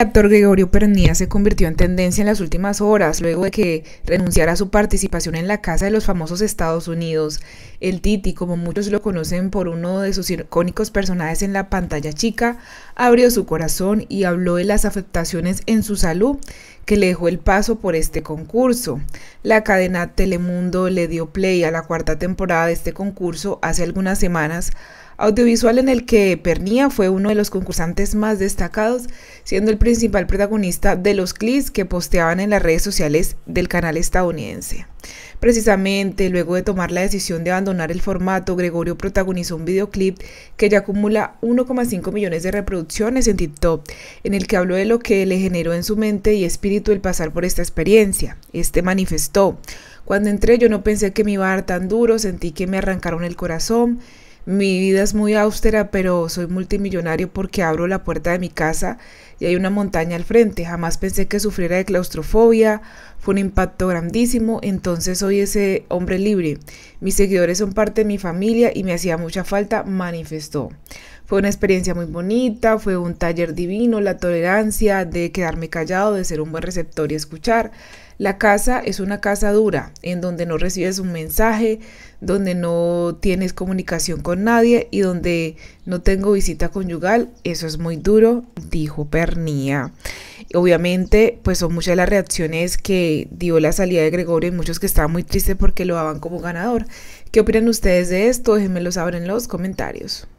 El actor Gregorio Pernía se convirtió en tendencia en las últimas horas, luego de que renunciara a su participación en la Casa de los Famosos Estados Unidos. El Titi, como muchos lo conocen por uno de sus icónicos personajes en la pantalla chica, abrió su corazón y habló de las afectaciones en su salud que le dejó el paso por este concurso. La cadena Telemundo le dio play a la cuarta temporada de este concurso hace algunas semanas, audiovisual en el que Pernía fue uno de los concursantes más destacados, siendo el principal protagonista de los clips que posteaban en las redes sociales del canal estadounidense. Precisamente luego de tomar la decisión de abandonar el formato, Gregorio protagonizó un videoclip que ya acumula 1,5 millones de reproducciones en TikTok, en el que habló de lo que le generó en su mente y espíritu el pasar por esta experiencia. Este manifestó, cuando entré yo no pensé que me iba a dar tan duro, sentí que me arrancaron el corazón, mi vida es muy austera, pero soy multimillonario porque abro la puerta de mi casa y hay una montaña al frente. Jamás pensé que sufriera de claustrofobia, fue un impacto grandísimo, entonces soy ese hombre libre. Mis seguidores son parte de mi familia y me hacía mucha falta, manifestó. Fue una experiencia muy bonita, fue un taller divino, la tolerancia de quedarme callado, de ser un buen receptor y escuchar. La casa es una casa dura, en donde no recibes un mensaje, donde no tienes comunicación con nadie y donde no tengo visita conyugal. Eso es muy duro, dijo Pernía. Obviamente, pues son muchas las reacciones que dio la salida de Gregorio y muchos que estaban muy tristes porque lo daban como ganador. ¿Qué opinan ustedes de esto? Déjenmelo saber en los comentarios.